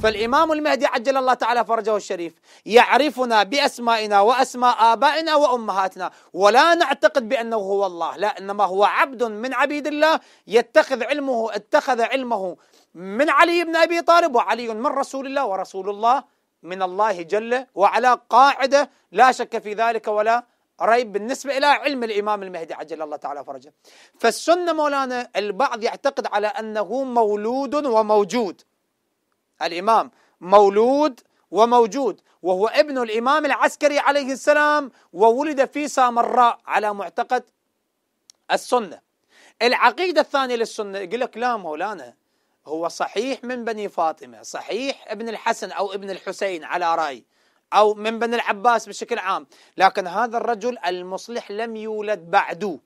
فالإمام المهدي عجل الله تعالى فرجه الشريف يعرفنا بأسمائنا وأسماء آبائنا وأمهاتنا ولا نعتقد بأنه هو الله لا إنما هو عبد من عبيد الله يتخذ علمه اتخذ علمه من علي بن أبي طالب وعلي من رسول الله ورسول الله من الله جل وعلا قاعدة لا شك في ذلك ولا ريب بالنسبة إلى علم الإمام المهدي عجل الله تعالى فرجه فالسنة مولانا البعض يعتقد على أنه مولود وموجود الإمام مولود وموجود وهو ابن الإمام العسكري عليه السلام وولد في سامراء على معتقد السنة العقيدة الثانية للسنة يقول لك لا مولانا هو صحيح من بني فاطمة صحيح ابن الحسن أو ابن الحسين على رأي أو من بني العباس بشكل عام لكن هذا الرجل المصلح لم يولد بعده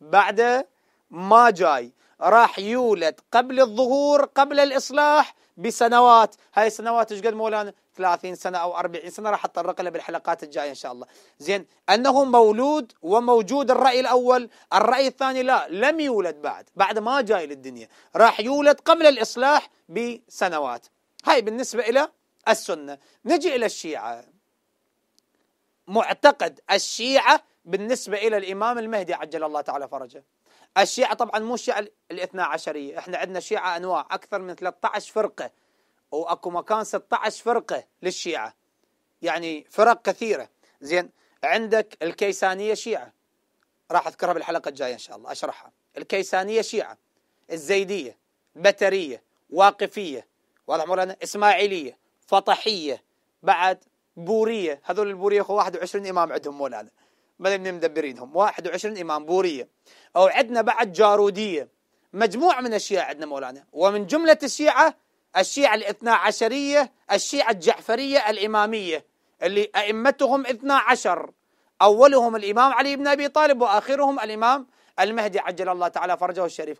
بعد ما جاي راح يولد قبل الظهور قبل الإصلاح بسنوات هاي السنوات ايش قد مولانا 30 سنة أو 40 سنة راح أتطرق لها بالحلقات الجاية إن شاء الله زين أنه مولود وموجود الرأي الأول الرأي الثاني لا لم يولد بعد بعد ما جاي للدنيا راح يولد قبل الإصلاح بسنوات هاي بالنسبة إلى السنة نجي إلى الشيعة معتقد الشيعة بالنسبة إلى الإمام المهدي عجل الله تعالى فرجه الشيعة طبعا مو الشيعة الاثنا عشرية احنا عندنا شيعة انواع اكثر من 13 فرقة واكو مكان 16 فرقة للشيعة يعني فرق كثيرة زين عندك الكيسانية شيعة راح اذكرها بالحلقة الجاية ان شاء الله اشرحها الكيسانية شيعة الزيدية بترية واقفية واضح مولانا اسماعيلية فطحية بعد بورية هذول البورية 21 امام عندهم مولانا بل من مدبرينهم 21 بورية أو عندنا بعد جارودية مجموعة من الشيعة عندنا مولانا ومن جملة الشيعة الشيعة الاثنا عشرية الشيعة الجعفرية الإمامية اللي أئمتهم اثنا عشر أولهم الإمام علي بن أبي طالب وآخرهم الإمام المهدي عجل الله تعالى فرجه الشريف